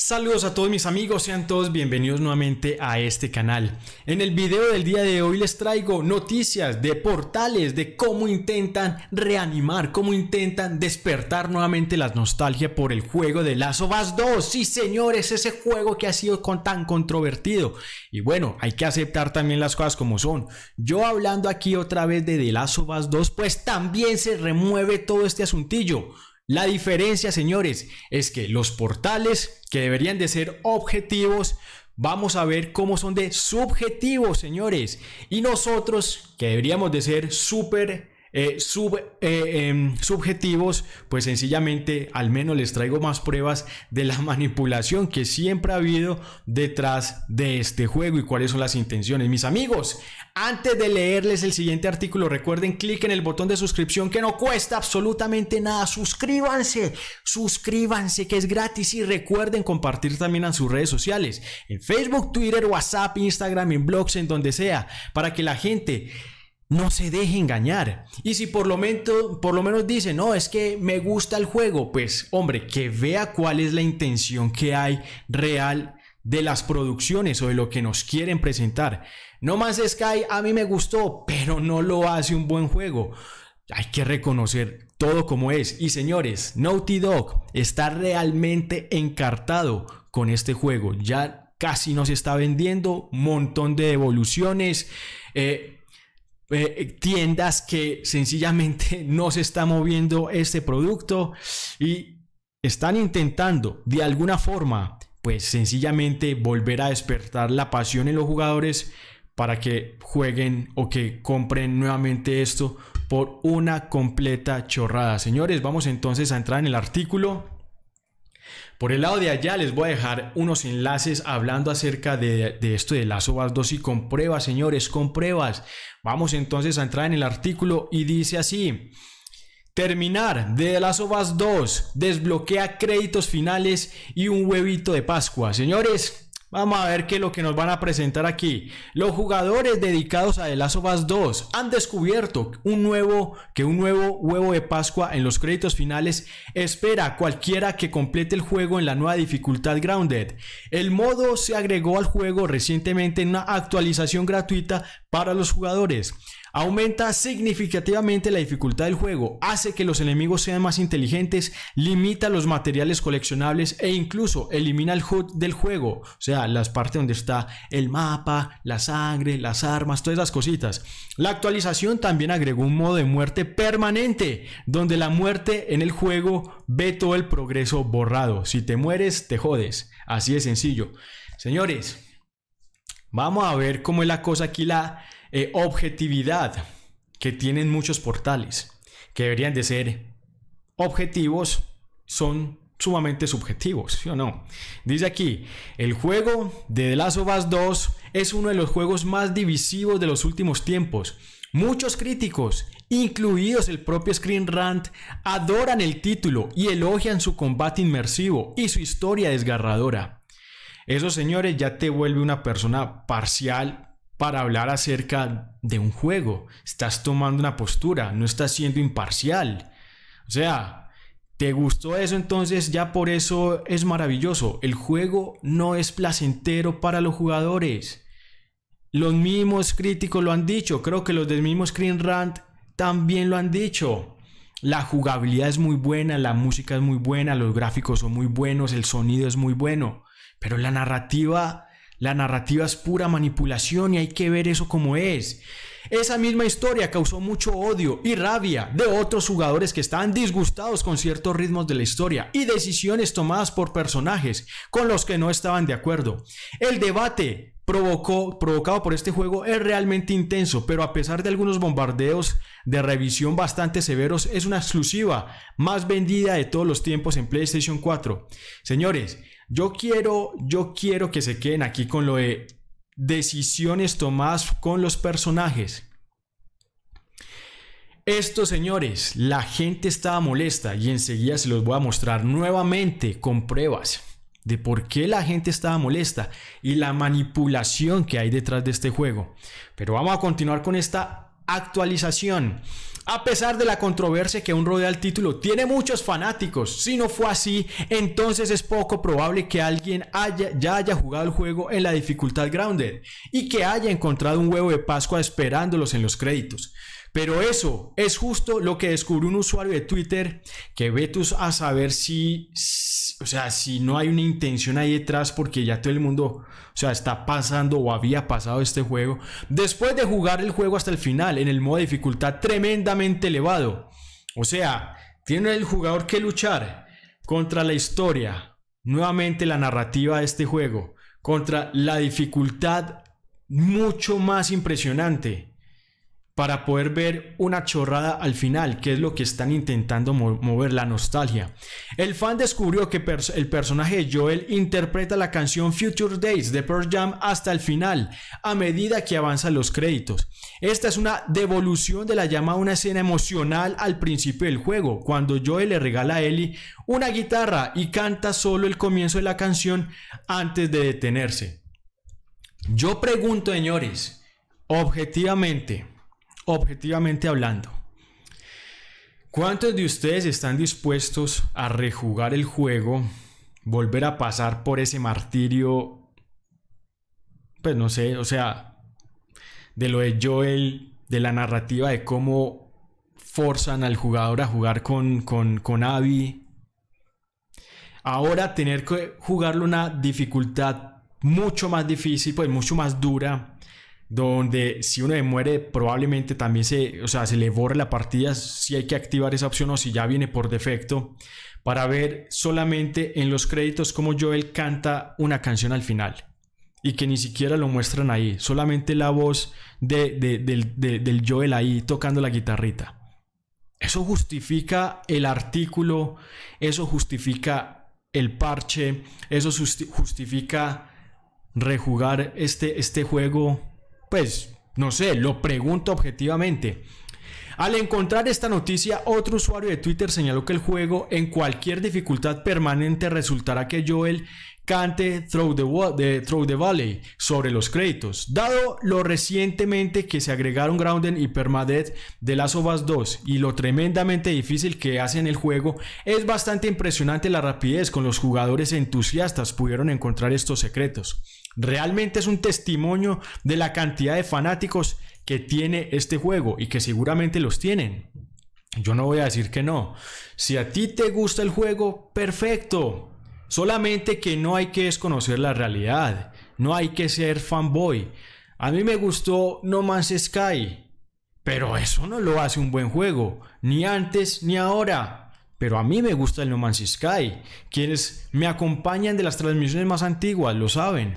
Saludos a todos mis amigos, sean todos bienvenidos nuevamente a este canal. En el video del día de hoy les traigo noticias de portales de cómo intentan reanimar, cómo intentan despertar nuevamente la nostalgia por el juego de lazo of 2. Sí señores, ese juego que ha sido con tan controvertido. Y bueno, hay que aceptar también las cosas como son. Yo hablando aquí otra vez de The Last 2, pues también se remueve todo este asuntillo. La diferencia, señores, es que los portales que deberían de ser objetivos, vamos a ver cómo son de subjetivos, señores. Y nosotros, que deberíamos de ser súper eh, eh, em, subjetivos, pues sencillamente al menos les traigo más pruebas de la manipulación que siempre ha habido detrás de este juego y cuáles son las intenciones. Mis amigos, antes de leerles el siguiente artículo, recuerden clic en el botón de suscripción que no cuesta absolutamente nada. Suscríbanse, suscríbanse que es gratis y recuerden compartir también en sus redes sociales, en Facebook, Twitter, WhatsApp, Instagram, en blogs, en donde sea, para que la gente no se deje engañar. Y si por lo, menos, por lo menos dice, no, es que me gusta el juego, pues hombre, que vea cuál es la intención que hay real de las producciones o de lo que nos quieren presentar. No más Sky a mí me gustó, pero no lo hace un buen juego. Hay que reconocer todo como es. Y señores, Naughty Dog está realmente encartado con este juego. Ya casi no se está vendiendo, montón de evoluciones. Eh, eh, tiendas que sencillamente no se está moviendo este producto y están intentando de alguna forma pues sencillamente volver a despertar la pasión en los jugadores para que jueguen o que compren nuevamente esto por una completa chorrada. Señores, vamos entonces a entrar en el artículo por el lado de allá les voy a dejar unos enlaces hablando acerca de, esto de las OVAS 2 y con pruebas, señores, con pruebas. Vamos entonces a entrar en el artículo y dice así. Terminar de las OVAS 2 desbloquea créditos finales y un huevito de Pascua. Señores, Vamos a ver qué es lo que nos van a presentar aquí. Los jugadores dedicados a The Last of Us 2 han descubierto un nuevo, que un nuevo huevo de Pascua en los créditos finales espera a cualquiera que complete el juego en la nueva dificultad Grounded. El modo se agregó al juego recientemente en una actualización gratuita para los jugadores. Aumenta significativamente la dificultad del juego, hace que los enemigos sean más inteligentes, limita los materiales coleccionables e incluso elimina el HUD del juego, o sea, las partes donde está el mapa, la sangre, las armas, todas las cositas. La actualización también agregó un modo de muerte permanente, donde la muerte en el juego ve todo el progreso borrado. Si te mueres, te jodes. Así de sencillo. Señores, vamos a ver cómo es la cosa aquí la eh, objetividad que tienen muchos portales, que deberían de ser objetivos, son sumamente subjetivos, ¿sí o no? Dice aquí, el juego de The Last of 2 es uno de los juegos más divisivos de los últimos tiempos. Muchos críticos, incluidos el propio Screen Rant, adoran el título y elogian su combate inmersivo y su historia desgarradora. Esos señores ya te vuelve una persona parcial para hablar acerca de un juego. Estás tomando una postura, no estás siendo imparcial. O sea, ¿te gustó eso? Entonces ya por eso es maravilloso. El juego no es placentero para los jugadores. Los mismos críticos lo han dicho. Creo que los del mismo Screen Rant también lo han dicho. La jugabilidad es muy buena, la música es muy buena, los gráficos son muy buenos, el sonido es muy bueno. Pero la narrativa la narrativa es pura manipulación y hay que ver eso como es. Esa misma historia causó mucho odio y rabia de otros jugadores que estaban disgustados con ciertos ritmos de la historia y decisiones tomadas por personajes con los que no estaban de acuerdo. El debate provocado por este juego es realmente intenso, pero a pesar de algunos bombardeos de revisión bastante severos, es una exclusiva más vendida de todos los tiempos en PlayStation 4. Señores, yo quiero, yo quiero que se queden aquí con lo de decisiones tomadas con los personajes. estos señores, la gente estaba molesta y enseguida se los voy a mostrar nuevamente con pruebas de por qué la gente estaba molesta y la manipulación que hay detrás de este juego. Pero vamos a continuar con esta actualización. A pesar de la controversia que un rodea el título, tiene muchos fanáticos. Si no fue así, entonces es poco probable que alguien haya, ya haya jugado el juego en la dificultad Grounded y que haya encontrado un huevo de Pascua esperándolos en los créditos. Pero eso es justo lo que descubrió un usuario de Twitter que ve a saber si, o sea, si no hay una intención ahí detrás porque ya todo el mundo, o sea, está pasando o había pasado este juego. Después de jugar el juego hasta el final en el modo de dificultad tremendamente elevado. O sea, tiene el jugador que luchar contra la historia, nuevamente la narrativa de este juego, contra la dificultad mucho más impresionante para poder ver una chorrada al final, que es lo que están intentando mover la nostalgia. El fan descubrió que el personaje Joel interpreta la canción Future Days de Pearl Jam hasta el final, a medida que avanzan los créditos. Esta es una devolución de la llamada una escena emocional al principio del juego, cuando Joel le regala a Ellie una guitarra y canta solo el comienzo de la canción antes de detenerse. Yo pregunto, señores, objetivamente, objetivamente hablando. ¿Cuántos de ustedes están dispuestos a rejugar el juego, volver a pasar por ese martirio? Pues no sé, o sea, de lo de Joel, de la narrativa de cómo forzan al jugador a jugar con, con, Abby. Ahora tener que jugarlo una dificultad mucho más difícil, pues mucho más dura donde si uno muere probablemente también se, o sea, se le borre la partida si hay que activar esa opción o si ya viene por defecto para ver solamente en los créditos cómo Joel canta una canción al final y que ni siquiera lo muestran ahí, solamente la voz de, del Joel ahí tocando la guitarrita. Eso justifica el artículo, eso justifica el parche, eso justifica rejugar este, este juego pues, no sé, lo pregunto objetivamente. Al encontrar esta noticia, otro usuario de Twitter señaló que el juego en cualquier dificultad permanente resultará que Joel cante Throw the, the Valley sobre los créditos. Dado lo recientemente que se agregaron Grounded y Permadeath de las OVAS 2 y lo tremendamente difícil que hacen el juego, es bastante impresionante la rapidez con los jugadores entusiastas pudieron encontrar estos secretos. Realmente es un testimonio de la cantidad de fanáticos que tiene este juego y que seguramente los tienen. Yo no voy a decir que no. Si a ti te gusta el juego, perfecto. Solamente que no hay que desconocer la realidad. No hay que ser fanboy. A mí me gustó No Man's Sky. Pero eso no lo hace un buen juego. Ni antes ni ahora pero a mí me gusta el No Man's Sky. Quienes me acompañan de las transmisiones más antiguas lo saben.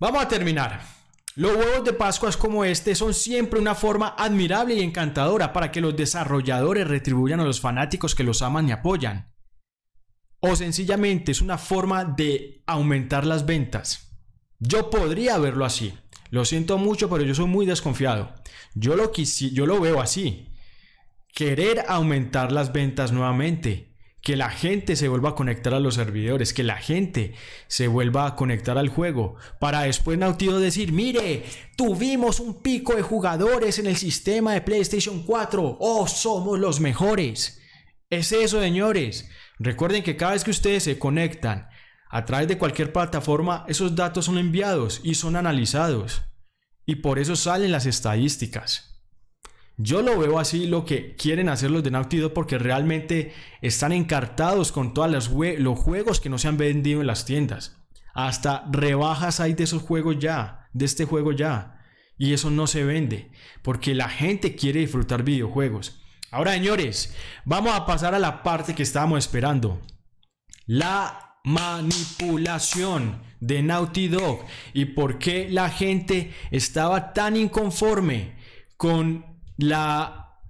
Vamos a terminar. Los huevos de Pascuas como este son siempre una forma admirable y encantadora para que los desarrolladores retribuyan a los fanáticos que los aman y apoyan. O sencillamente es una forma de aumentar las ventas. Yo podría verlo así. Lo siento mucho, pero yo soy muy desconfiado. Yo lo, yo lo veo así querer aumentar las ventas nuevamente, que la gente se vuelva a conectar a los servidores, que la gente se vuelva a conectar al juego, para después Nautido decir, mire, tuvimos un pico de jugadores en el sistema de PlayStation 4, oh, somos los mejores. Es eso, señores. Recuerden que cada vez que ustedes se conectan a través de cualquier plataforma, esos datos son enviados y son analizados. Y por eso salen las estadísticas. Yo lo veo así lo que quieren hacer los de Naughty Dog porque realmente están encartados con todos los juegos que no se han vendido en las tiendas. Hasta rebajas hay de esos juegos ya, de este juego ya. Y eso no se vende porque la gente quiere disfrutar videojuegos. Ahora señores, vamos a pasar a la parte que estábamos esperando. La manipulación de Naughty Dog y por qué la gente estaba tan inconforme con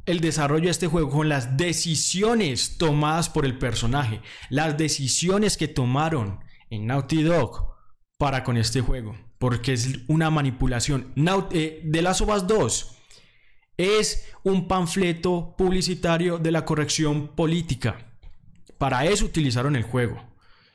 el desarrollo de este juego con las decisiones tomadas por el personaje, las decisiones que tomaron en Naughty Dog para con este juego, porque es una manipulación. de las OVAS 2 es un panfleto publicitario de la corrección política. Para eso utilizaron el juego.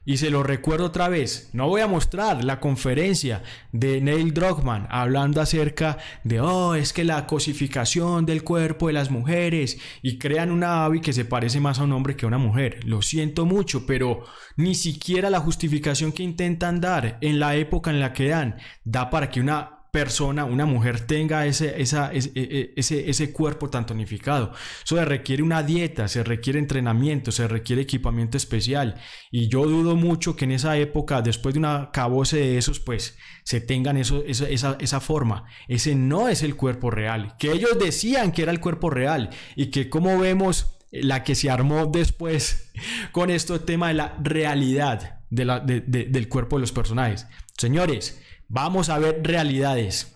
Y se lo recuerdo otra vez, no voy a mostrar la conferencia de Neil Druckmann hablando acerca de, oh, es que la cosificación del cuerpo de las mujeres y crean una ave que se parece más a un hombre que a una mujer. Lo siento mucho, pero ni siquiera la justificación que intentan dar en la época en la que dan da para que una persona, una mujer tenga ese, e, e, ese, ese, cuerpo tan tonificado. Eso requiere una dieta, se requiere entrenamiento, se requiere equipamiento especial. Y yo dudo mucho que en esa época, después de una cabose de esos, pues se tengan eso, esa, forma. Ese no es el cuerpo real, que ellos decían que era el cuerpo real y que como vemos la que se armó después con esto tema de la realidad de la, del cuerpo de los personajes. Señores, Vamos a ver realidades.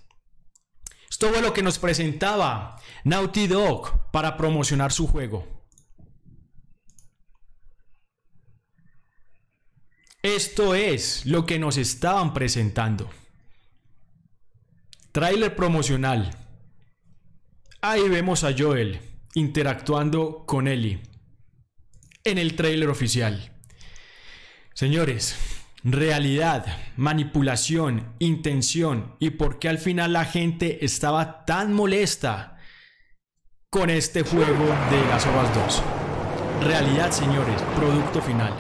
Esto fue lo que nos presentaba Naughty Dog para promocionar su juego. Esto es lo que nos estaban presentando. Trailer promocional. Ahí vemos a Joel interactuando con Ellie en el trailer oficial. Señores, realidad, manipulación, intención y por qué al final la gente estaba tan molesta con este juego de las Obras 2. Realidad, señores, producto final.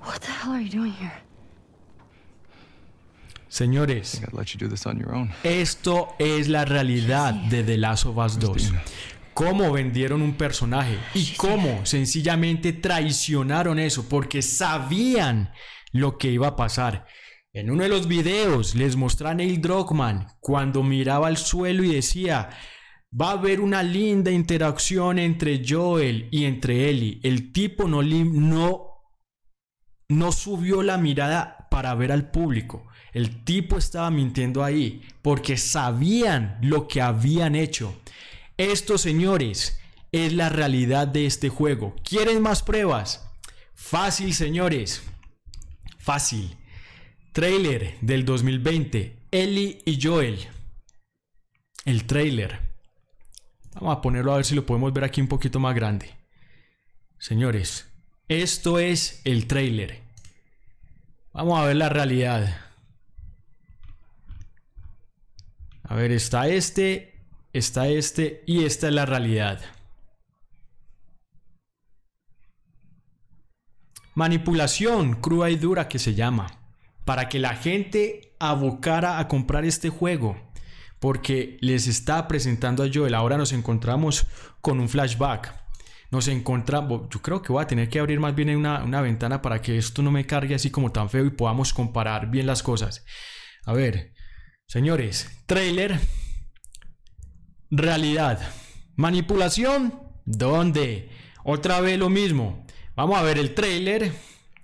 What the hell are you doing here? Señores, esto es la realidad de The Last of Us 2 cómo vendieron un personaje y cómo sencillamente traicionaron eso porque sabían lo que iba a pasar. En uno de los videos les mostré a Neil Druckmann cuando miraba al suelo y decía, va a haber una linda interacción entre Joel y entre Ellie. El tipo no, no, no subió la mirada para ver al público. El tipo estaba mintiendo ahí porque sabían lo que habían hecho. Esto, señores, es la realidad de este juego. ¿Quieren más pruebas? Fácil, señores. Fácil. Trailer del 2020. Ellie y Joel. El trailer. Vamos a ponerlo a ver si lo podemos ver aquí un poquito más grande. Señores, esto es el trailer. Vamos a ver la realidad. A ver, está este, está este y esta es la realidad. Manipulación cruda y dura que se llama. Para que la gente abocara a comprar este juego. Porque les está presentando a Joel. Ahora nos encontramos con un flashback nos encontramos, yo creo que voy a tener que abrir más bien una, ventana para que esto no me cargue así como tan feo y podamos comparar bien las cosas. A ver, señores, trailer, realidad, manipulación, ¿dónde? Otra vez lo mismo. Vamos a ver el trailer,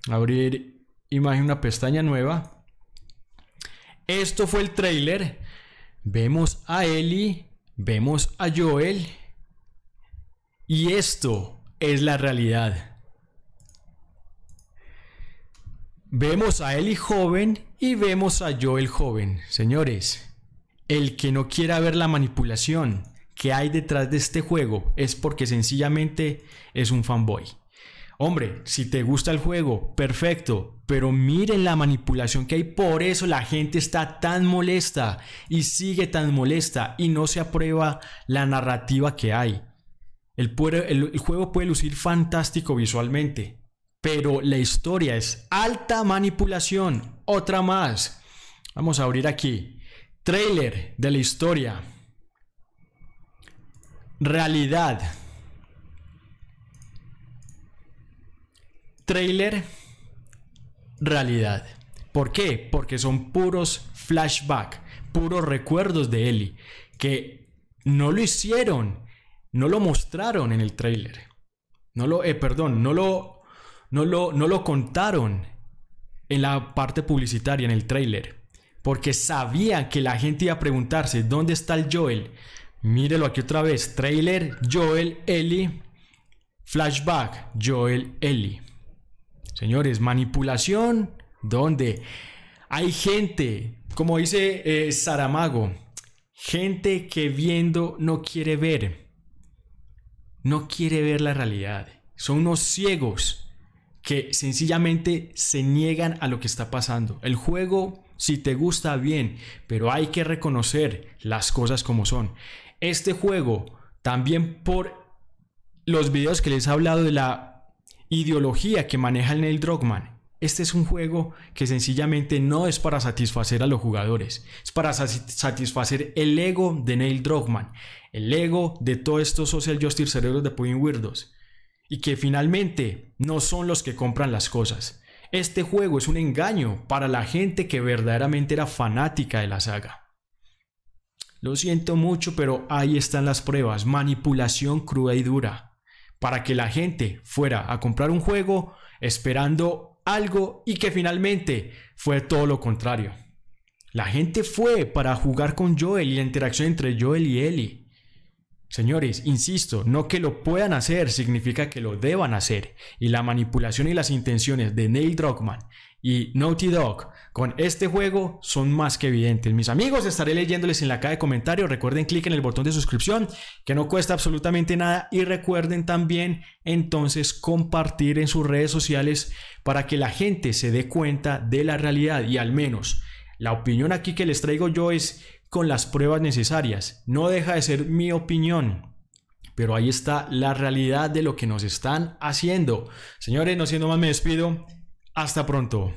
abrir imagen una pestaña nueva. Esto fue el trailer. Vemos a Eli vemos a Joel y esto es la realidad. Vemos a Eli joven y vemos a yo el joven. Señores, el que no quiera ver la manipulación que hay detrás de este juego es porque sencillamente es un fanboy. Hombre, si te gusta el juego, perfecto, pero miren la manipulación que hay, por eso la gente está tan molesta y sigue tan molesta y no se aprueba la narrativa que hay. El, juego puede lucir fantástico visualmente, pero la historia es alta manipulación. Otra más. Vamos a abrir aquí. Trailer de la historia. Realidad. Trailer. Realidad. ¿Por qué? Porque son puros flashback, puros recuerdos de Ellie, que no lo hicieron no lo mostraron en el trailer. No lo, eh, perdón, no lo, no lo, no lo contaron en la parte publicitaria, en el tráiler. Porque sabían que la gente iba a preguntarse, ¿dónde está el Joel? Mírelo aquí otra vez, Trailer, Joel, Ellie, flashback, Joel, Ellie. Señores, manipulación, ¿dónde? Hay gente, como dice eh, Saramago, gente que viendo no quiere ver no quiere ver la realidad. Son unos ciegos que sencillamente se niegan a lo que está pasando. El juego, si te gusta, bien, pero hay que reconocer las cosas como son. Este juego, también por los videos que les he hablado de la ideología que maneja el Neil Druckmann, este es un juego que sencillamente no es para satisfacer a los jugadores, es para satisfacer el ego de Neil Druckmann, el ego de todos estos social justice cerebros de Pudding Weirdos, y que finalmente no son los que compran las cosas. Este juego es un engaño para la gente que verdaderamente era fanática de la saga. Lo siento mucho, pero ahí están las pruebas, manipulación cruda y dura, para que la gente fuera a comprar un juego esperando algo y que finalmente fue todo lo contrario. La gente fue para jugar con Joel y la interacción entre Joel y Ellie. Señores, insisto, no que lo puedan hacer significa que lo deban hacer. Y la manipulación y las intenciones de Neil Druckmann y Naughty Dog con este juego son más que evidentes. Mis amigos, estaré leyéndoles en la caja de comentarios. Recuerden clic en el botón de suscripción, que no cuesta absolutamente nada. Y recuerden también entonces compartir en sus redes sociales para que la gente se dé cuenta de la realidad. Y al menos la opinión aquí que les traigo yo es con las pruebas necesarias. No deja de ser mi opinión. Pero ahí está la realidad de lo que nos están haciendo. Señores, no siendo más, me despido. Hasta pronto.